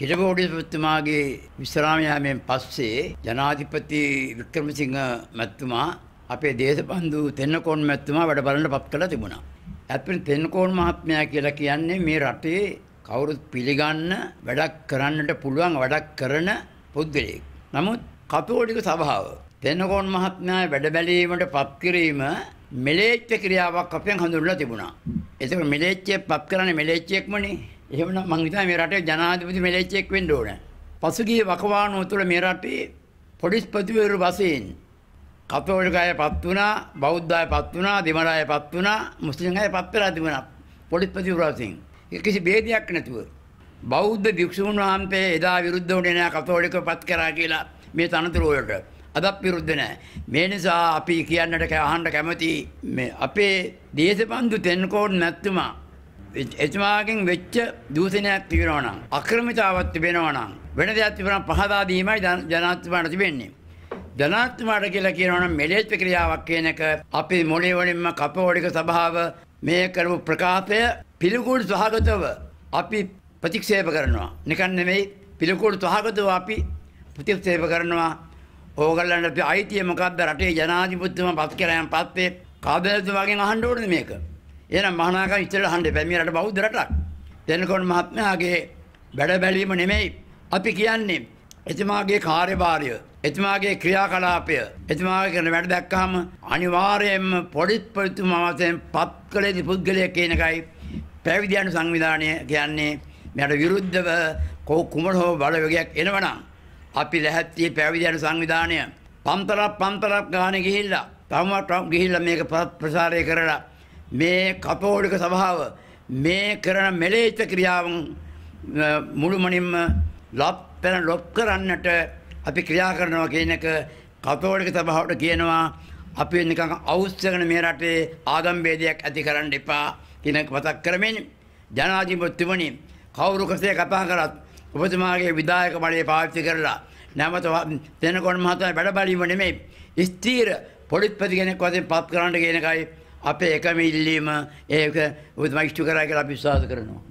හිරබෝඩිපතුමාගේ විශ්‍රාමයාමෙන් පස්සේ ජනාධිපති වික්‍රමසිංහ මැත්තුමා අපේ දේශපන්දු තෙන්නකෝන් මැත්තුමා වැඩ බලන්න පත් කළ තිබුණා. ඇත්තට තෙන්නකෝන් මහත්මයා කියලා කියන්නේ මේ රටේ කවුරුත් පිළිගන්න වැඩක් කරන්නට පුළුවන් වැඩක් කරන පුද්ගලයෙක්. නමුත් කතෝලික සභාව තෙන්නකෝන් මහත්මයා වැඩ බැලීමට පත් කිරීම මෙලේච්ඡ ක්‍රියාවක් අපෙන් හඳුන්වලා තිබුණා. ඒක මෙලේච්ඡය පත් කරන්නේ මෙලේච්ඡයෙක්මනේ. එහෙමනම් මං හිතන්නේ මේ රටේ ජනාධිපති මෙලෙච්චෙක් වෙන්න ඕන. පසුගිය වකවානුව තුළ මේ රටේ පොලිස්පතිවරු වශයෙන් කතෝලික අය පත් වුණා, බෞද්ධ අය පත් වුණා, දෙමළ අය පත් වුණා, මුස්ලිම් අය පත් වෙලා තිබුණා. පොලිස්පතිවරු වශයෙන්. කිසි ભેදයක් නැතුව බෞද්ධ භික්ෂුන් වහන්සේ එදා විරුද්ධ වුණේ නැහැ කතෝලිකව පත් කරා කියලා මේ තනතුර වලට. අදත් විරුද්ධ නෑ. මේ නිසා අපි කියන්නට අහන්න කැමති අපේ දේශපන්දු තෙන්කෝඩ් නැත්තුමා එතුමාගෙන් වෙච්ච දූෂණයක් තිබෙනවනම් අක්‍රමිතාවක් තිබෙනවනම් වෙන දෙයක් තිබුණා පහදා දීමයි ජනාධිපතිතුමාට තිබෙන්නේ. ජනාධිපතිතුමාට කියලා කියනවනම් මෙලෙත් ක්‍රියාවක් කියන එක අපේ මොලේ වලින්ම කපෝඩික ස්වභාව මේ කරපු ප්‍රකාශය පිළිකුල් සහගතව අපි ප්‍රතික්ෂේප කරනවා. නිකන් නෙමෙයි පිළිකුල් සහගතව අපි ප්‍රතික්ෂේප කරනවා. ඕගල්ලන්ට අයිතිය මොකක්ද රටේ ජනාධිපතිතුමා පත් කරයන් පස්සේ කාබලතුමාගෙන් අහන්න ඕනේ මේක. එහෙනම් මහානායකයන් ඉතිරලා අහන්න එපා. මේ රට බෞද්ධ රටක්. දෙන්නකොන් මහත්මයාගේ වැඩ බැලීම නෙමෙයි අපි කියන්නේ. එතුමාගේ කාර්යභාරය, එතුමාගේ ක්‍රියාකලාපය, එතුමාගේ කරන වැඩ දැක්කහම අනිවාර්යයෙන්ම පොඩිත් පොඩිතුමා වශයෙන් පත් කළේ පුද්ගලයෙක් කියන එකයි පැවිදියන් සංවිධානය කියන්නේ. මෙයට විරුද්ධව කුමන හෝ බලවේගයක් එනවනම් අපි ලැහැත්තියේ පැවිදියන් සංවිධානය පන්තරක් පන්තරක් ගානේ ගිහිල්ලා තවමත් ගිහිල්ලා මේක ප්‍රසාරය කරලා මේ කතෝලික සභාව මේ කරන මෙලේච්ච ක්‍රියාවන් මුළුමනින්ම ලොප් පැන ලොප් කරන්නට අපි ක්‍රියා කරනවා කියන එක කතෝලික සභාවට කියනවා අපි නිකන් අවශ්‍යගෙන මේ රටේ ආගම් ભેදයක් ඇති කරන්න එපා කියන මතක් කරමින් ජනාධිපතිතුමනි කවුරු කෙසේ කතා කරත් ඔබතුමාගේ විධායක බලය පාවිච්චි කරලා නැමත තෙනකොන් මහතා වැඩ බලීම නෙමෙයි ස්ථීර පොලිස්පති කෙනෙක් වශයෙන් පත් කරන්න කියන එකයි අපේ එකම ඉල්ලීම ඒක උතුම ඉෂ්ට කරා කියලා අපි විශ්වාස කරනවා.